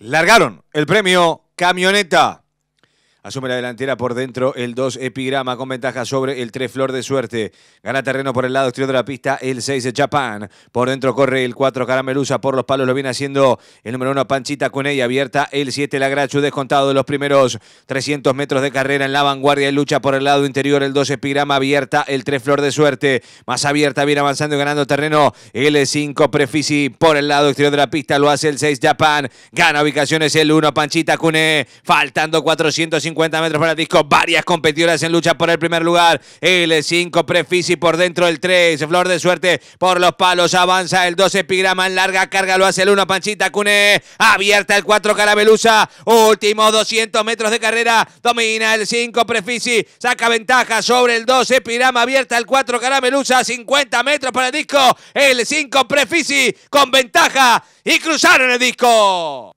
largaron el premio Camioneta. Asume la delantera por dentro el 2 Epigrama con ventaja sobre el 3 Flor de Suerte. Gana terreno por el lado exterior de la pista el 6 Japan, Por dentro corre el 4 Caramelusa. Por los palos lo viene haciendo el número 1 Panchita con ella. Abierta el 7 lagracho Descontado de los primeros 300 metros de carrera en la vanguardia. Lucha por el lado interior el 2 Epigrama. Abierta el 3 Flor de Suerte. Más abierta viene avanzando y ganando terreno el 5 Prefisi. Por el lado exterior de la pista lo hace el 6 Japan Gana ubicaciones el 1 Panchita Cune. Faltando 450 50 metros para el disco. Varias competidoras en lucha por el primer lugar. El 5 Prefisi por dentro del 3. Flor de suerte por los palos. Avanza el 2 Epigrama en larga carga. Lo hace el 1 Panchita Cune. Abierta el 4 carameluza. Último 200 metros de carrera. Domina el 5 Prefisi. Saca ventaja sobre el 2 Epigrama. Abierta el 4 carameluza. 50 metros para el disco. El 5 Prefisi con ventaja. Y cruzaron el disco.